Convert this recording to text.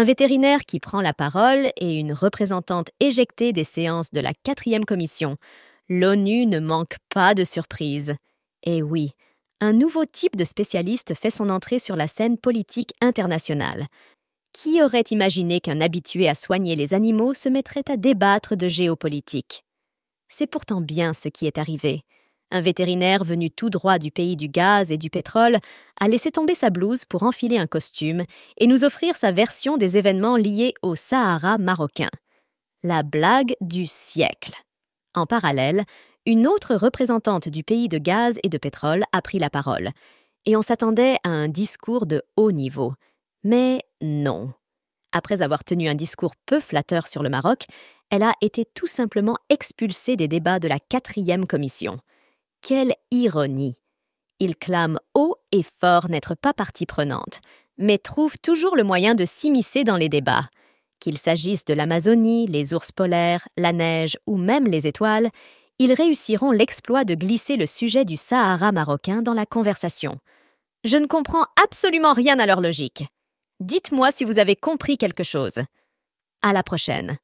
Un vétérinaire qui prend la parole et une représentante éjectée des séances de la quatrième commission. L'ONU ne manque pas de surprises. Et eh oui, un nouveau type de spécialiste fait son entrée sur la scène politique internationale. Qui aurait imaginé qu'un habitué à soigner les animaux se mettrait à débattre de géopolitique C'est pourtant bien ce qui est arrivé. Un vétérinaire venu tout droit du pays du gaz et du pétrole a laissé tomber sa blouse pour enfiler un costume et nous offrir sa version des événements liés au Sahara marocain. La blague du siècle. En parallèle, une autre représentante du pays de gaz et de pétrole a pris la parole, et on s'attendait à un discours de haut niveau. Mais non. Après avoir tenu un discours peu flatteur sur le Maroc, elle a été tout simplement expulsée des débats de la quatrième commission. Quelle ironie Ils clament haut et fort n'être pas partie prenante, mais trouvent toujours le moyen de s'immiscer dans les débats. Qu'il s'agisse de l'Amazonie, les ours polaires, la neige ou même les étoiles, ils réussiront l'exploit de glisser le sujet du Sahara marocain dans la conversation. Je ne comprends absolument rien à leur logique. Dites-moi si vous avez compris quelque chose. À la prochaine.